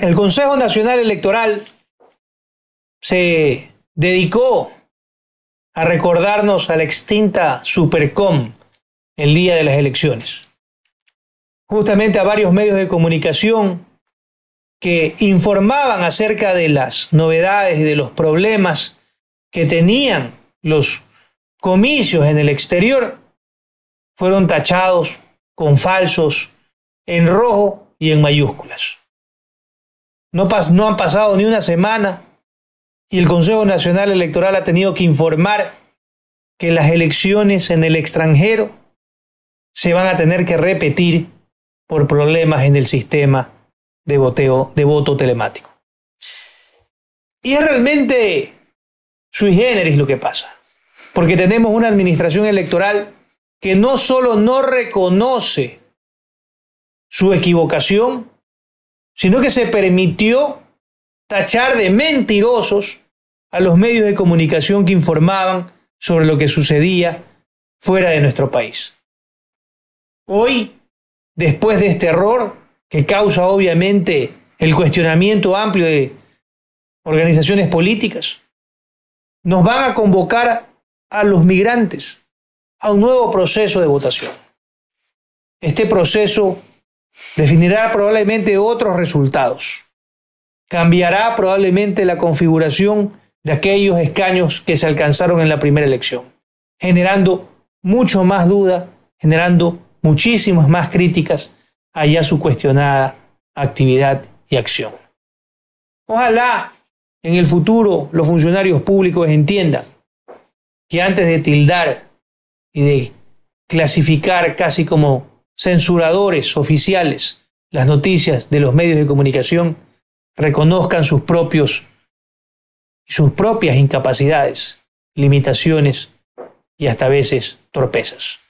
El Consejo Nacional Electoral se dedicó a recordarnos a la extinta Supercom el día de las elecciones. Justamente a varios medios de comunicación que informaban acerca de las novedades y de los problemas que tenían los comicios en el exterior, fueron tachados con falsos en rojo y en mayúsculas. No, han pasado ni una semana y el Consejo Nacional Electoral ha tenido que informar que las elecciones en el extranjero se van a tener que repetir por problemas en el sistema de de voto telemático. Y es realmente sui generis lo que pasa, porque tenemos una administración electoral que no solo no reconoce su equivocación, sino que se permitió tachar de mentirosos a los medios de comunicación que informaban sobre lo que sucedía fuera de nuestro país. Hoy, después de este error, que causa obviamente el cuestionamiento amplio de organizaciones políticas, nos van a convocar a los migrantes a un nuevo proceso de votación. Este proceso Definirá probablemente otros resultados. Cambiará probablemente la configuración de aquellos escaños que se alcanzaron en la primera elección, generando mucho más duda, generando muchísimas más críticas allá su cuestionada actividad y acción. Ojalá en el futuro los funcionarios públicos entiendan que antes de tildar y de clasificar casi como censuradores oficiales las noticias de los medios de comunicación reconozcan sus propios sus propias incapacidades, limitaciones y hasta veces torpezas.